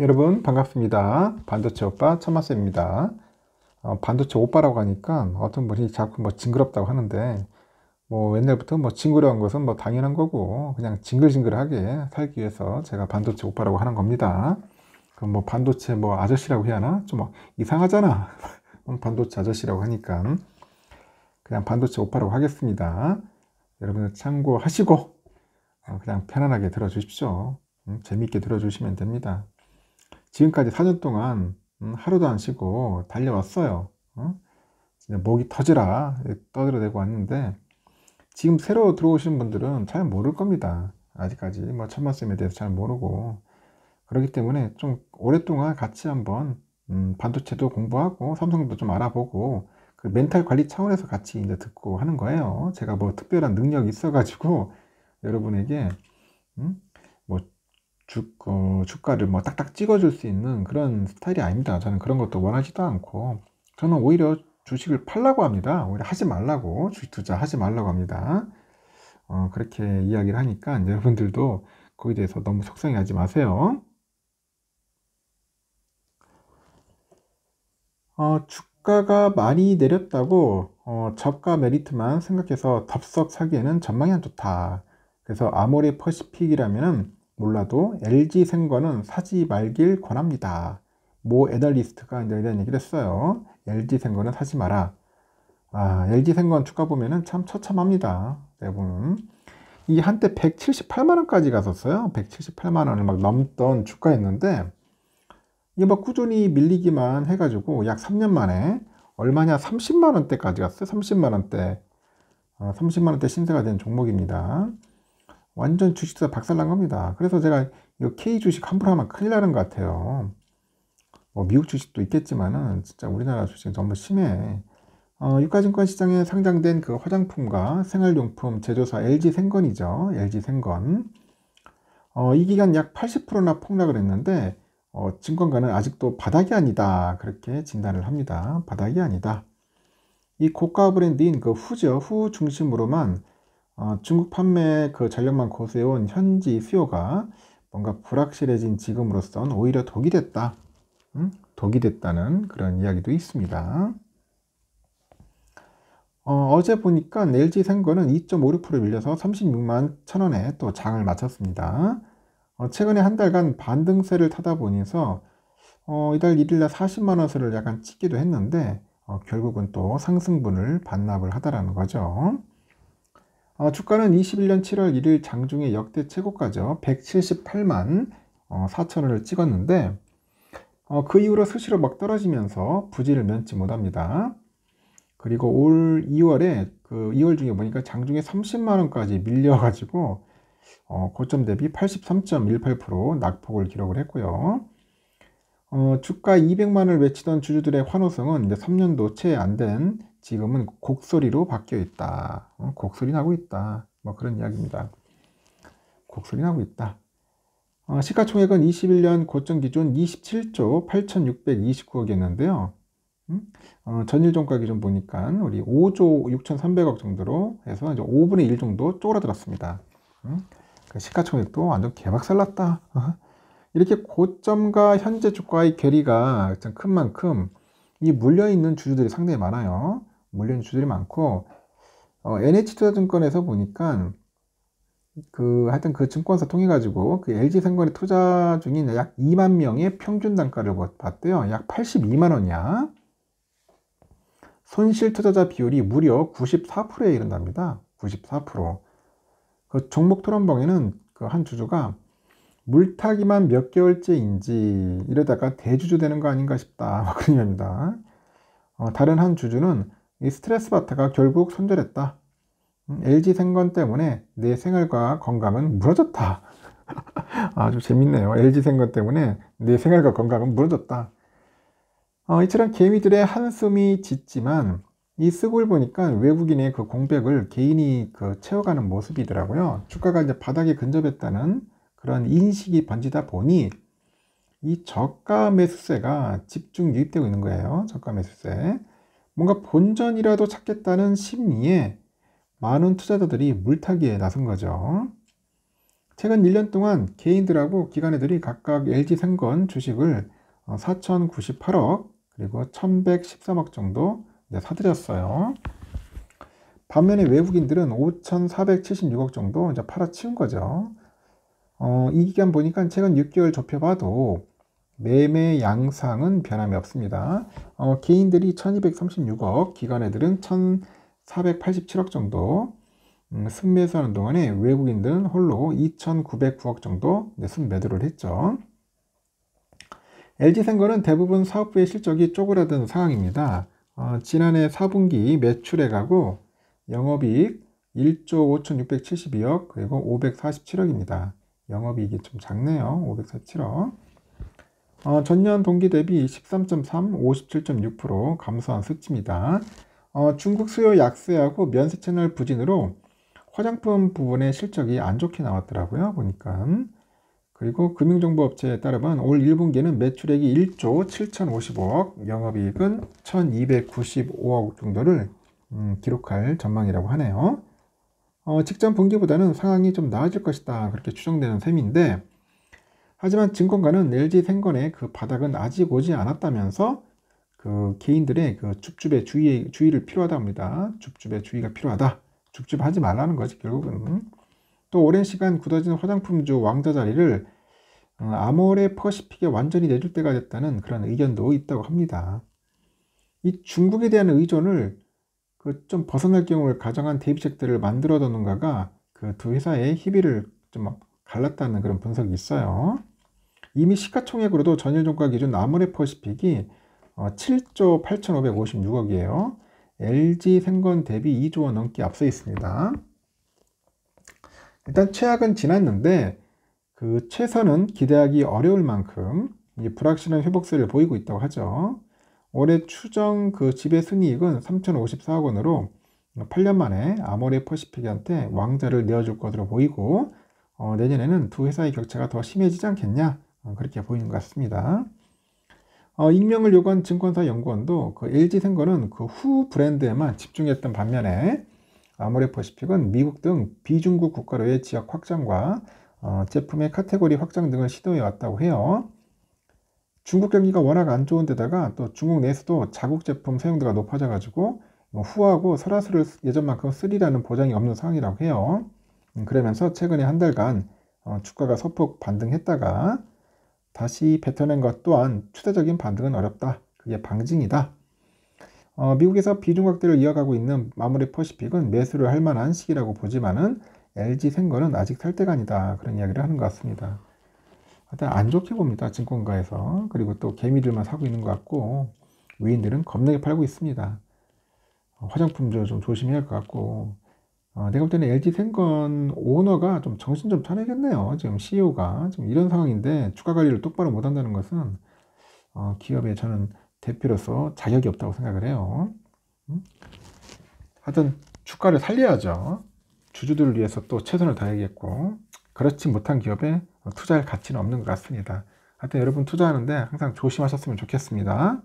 여러분 반갑습니다. 반도체 오빠 천마쌤입니다. 어, 반도체 오빠라고 하니까 어떤 분이 자꾸 뭐 징그럽다고 하는데 뭐 옛날부터 뭐 징그러운 것은 뭐 당연한 거고 그냥 징글징글하게 살기 위해서 제가 반도체 오빠라고 하는 겁니다. 그럼 뭐 반도체 뭐 아저씨라고 해야 하나? 좀 이상하잖아. 음, 반도체 아저씨라고 하니까 그냥 반도체 오빠라고 하겠습니다. 여러분들 참고하시고 어, 그냥 편안하게 들어주십시오. 음, 재미있게 들어주시면 됩니다. 지금까지 4년 동안 음, 하루도 안 쉬고 달려왔어요. 어? 목이 터지라 떠들어대고 왔는데 지금 새로 들어오신 분들은 잘 모를 겁니다. 아직까지 뭐 천만쌤에 대해서 잘 모르고 그렇기 때문에 좀 오랫동안 같이 한번 음, 반도체도 공부하고 삼성도 좀 알아보고 그 멘탈 관리 차원에서 같이 이제 듣고 하는 거예요. 제가 뭐 특별한 능력이 있어가지고 여러분에게 음? 죽, 어, 주가를 뭐 딱딱 찍어줄 수 있는 그런 스타일이 아닙니다. 저는 그런 것도 원하지도 않고 저는 오히려 주식을 팔라고 합니다. 오히려 하지 말라고 주식 투자 하지 말라고 합니다. 어, 그렇게 이야기를 하니까 여러분들도 거기에 대해서 너무 속상해하지 마세요. 어, 주가가 많이 내렸다고 어, 저가 메리트만 생각해서 덥석 사기에는 전망이 안 좋다. 그래서 아모레 퍼시픽이라면 몰라도 LG 생거는 사지 말길 권합니다. 모 애널리스트가 이제 이런 얘기를 했어요. LG 생거는 사지 마라. 아, LG 생건 주가 보면은 참 처참합니다. 대부분. 네 이 한때 178만원까지 갔었어요. 178만원을 막 넘던 주가였는데, 이게 막 꾸준히 밀리기만 해가지고 약 3년 만에 얼마냐 30만원대까지 갔어요. 30만원대. 어, 30만원대 신세가 된 종목입니다. 완전 주식사 박살난 겁니다. 그래서 제가 이 K 주식 함부로 하면 큰일 나는 것 같아요. 뭐 미국 주식도 있겠지만은 진짜 우리나라 주식 정말 심해. 어, 유가증권 시장에 상장된 그 화장품과 생활용품 제조사 LG 생건이죠. LG 생건. 어, 이 기간 약 80%나 폭락을 했는데 어, 증권가는 아직도 바닥이 아니다 그렇게 진단을 합니다. 바닥이 아니다. 이 고가 브랜드인 그 후죠 후 중심으로만 어, 중국 판매 그 전략만 고수해온 현지 수요가 뭔가 불확실해진 지금으로선 오히려 독이 됐다. 응? 독이 됐다는 그런 이야기도 있습니다. 어, 제 보니까 LG 생거는 2.56% 밀려서 36만 천원에 또 장을 마쳤습니다. 어, 최근에 한 달간 반등세를 타다 보니서 어, 이달 1일날 4 0만원을 약간 찍기도 했는데 어, 결국은 또 상승분을 반납을 하다라는 거죠. 어, 주가는 21년 7월 1일 장중에 역대 최고가죠. 178만 어, 4천원을 찍었는데 어, 그 이후로 수시로 막 떨어지면서 부지를 면치 못합니다. 그리고 올 2월에 그 2월 중에 보니까 장중에 30만원까지 밀려가지고 어, 고점 대비 83.18% 낙폭을 기록을 했고요. 어, 주가 200만을 외치던 주주들의 환호성은 이제 3년도 채 안 된 지금은 곡소리로 바뀌어 있다. 어, 곡소리 나고 있다. 뭐 그런 이야기입니다. 곡소리 나고 있다. 어, 시가총액은 21년 고점 기준 27조 8,629억이었는데요. 음? 어, 전일 종가 기준 보니까 우리 5조 6,300억 정도로 해서 이제 5분의 1 정도 쪼그라들었습니다. 음? 그 시가총액도 완전 개박살났다. 이렇게 고점과 현재 주가의 괴리가 큰 만큼 이 물려있는 주주들이 상당히 많아요. 물려있는 주주들이 많고 어, NH투자증권에서 보니까 그 하여튼 그 증권사 통해 가지고 그 LG 생건에 투자 중인 약 2만 명의 평균 단가를 봤대요. 약 82만 원이야. 손실 투자자 비율이 무려 94%에 이른답니다. 94%. 그 종목 토론방에는 그 한 주주가 물타기만 몇 개월째인지 이러다가 대주주 되는 거 아닌가 싶다. 그런 이기입니다 어, 다른 한 주주는 이 스트레스 바타가 결국 손절했다. LG 음, 생건 때문에 내 생활과 건강은 무너졌다. 아주 재밌네요. LG 생건 때문에 내 생활과 건강은 무너졌다. 어, 이처럼 개미들의 한숨이 짙지만 이 쓰골 보니까 외국인의 그 공백을 개인이 그 채워가는 모습이더라고요. 주가가 이제 바닥에 근접했다는 그런 인식이 번지다 보니 이 저가 매수세가 집중 유입되고 있는 거예요. 저가 매수세. 뭔가 본전이라도 찾겠다는 심리에 많은 투자자들이 물타기에 나선 거죠. 최근 1년 동안 개인들하고 기관애들이 각각 LG생건 주식을 4,098억 어, 그리고 1,113억 정도 사들였어요. 반면에 외국인들은 5,476억 정도 팔아치운 거죠. 어, 이 기간 보니까 최근 6개월 좁혀봐도 매매 양상은 변함이 없습니다. 어, 개인들이 1236억, 기관애들은 1487억 정도, 음, 순매수하는 동안에 외국인들은 홀로 2909억 정도 순매도를 했죠. LG생거는 대부분 사업부의 실적이 쪼그라든 상황입니다. 어, 지난해 4분기 매출액하고 영업이익 1조 5672억 그리고 547억입니다. 영업이익이 좀 작네요. 547억. 어, 전년 동기 대비 13.3, 57.6% 감소한 수치입니다. 어, 중국 수요 약세하고 면세 채널 부진으로 화장품 부분의 실적이 안 좋게 나왔더라고요. 보니까. 그리고 금융정보업체에 따르면 올 1분기에는 매출액이 1조 7,050억, 영업이익은 1,295억 정도를 음, 기록할 전망이라고 하네요. 어, 직전 분기보다는 상황이 좀 나아질 것이다 그렇게 추정되는 셈인데 하지만 증권가는 LG 생건의 그 바닥은 아직 오지 않았다면서 그 개인들의 그 줍줍의 주의, 주의를 필요하다 합니다. 줍줍의 주의가 필요하다. 줍줍하지 말라는 거지 결국은. 또 오랜 시간 굳어진 화장품주 왕자 자리를 어, 아모레 퍼시픽에 완전히 내줄 때가 됐다는 그런 의견도 있다고 합니다. 이 중국에 대한 의존을 그좀 벗어날 경우를 가정한 대입책들을 만들어뒀는가가 그 두 회사의 희비를 좀 갈랐다는 그런 분석이 있어요. 이미 시가총액으로도 전일종가 기준 아모레퍼시픽이 7조 어, 8,556억이에요. LG 생건 대비 2조 원 넘게 앞서 있습니다. 일단 최악은 지났는데 그 최선은 기대하기 어려울 만큼 불확실한 회복세를 보이고 있다고 하죠. 올해 추정 그 지배 순이익은 3,054억 원으로 8년 만에 아모레 퍼시픽한테 왕자를 내어줄 것으로 보이고 어, 내년에는 두 회사의 격차가 더 심해지지 않겠냐 어, 그렇게 보이는 것 같습니다. 어, 익명을 요구한 증권사 연구원도 그 LG생거는 그 후 브랜드에만 집중했던 반면에 아모레퍼시픽은 미국 등 비중국 국가로의 지역 확장과 어, 제품의 카테고리 확장 등을 시도해 왔다고 해요. 중국 경기가 워낙 안 좋은 데다가 또 중국 내에서도 자국 제품 사용도가 높아져 가지고 뭐 후하고 설화수를 예전만큼 쓰리라는 보장이 없는 상황이라고 해요. 음, 그러면서 최근에 한 달간 어, 주가가 소폭 반등했다가 다시 뱉어낸 것 또한 추세적인 반등은 어렵다. 그게 방증이다. 어, 미국에서 비중 확대를 이어가고 있는 마무리 퍼시픽은 매수를 할 만한 시기라고 보지만은 LG 생거는 아직 살 때가 아니다. 그런 이야기를 하는 것 같습니다. 일단 안 좋게 봅니다. 증권가에서. 그리고 또 개미들만 사고 있는 것 같고 위인들은 겁나게 팔고 있습니다. 어, 화장품도 좀 조심해야 할 것 같고 어, 내가 볼 때는 LG 생건 오너가 좀 정신 좀 차리겠네요. 지금 CEO가 지금 이런 상황인데 주가 관리를 똑바로 못한다는 것은 어, 기업의 저는 대표로서 자격이 없다고 생각을 해요. 음? 하여튼 주가를 살려야죠. 주주들을 위해서 또 최선을 다해야겠고 그렇지 못한 기업에 투자할 가치는 없는 것 같습니다. 하여튼 여러분 투자하는데 항상 조심하셨으면 좋겠습니다.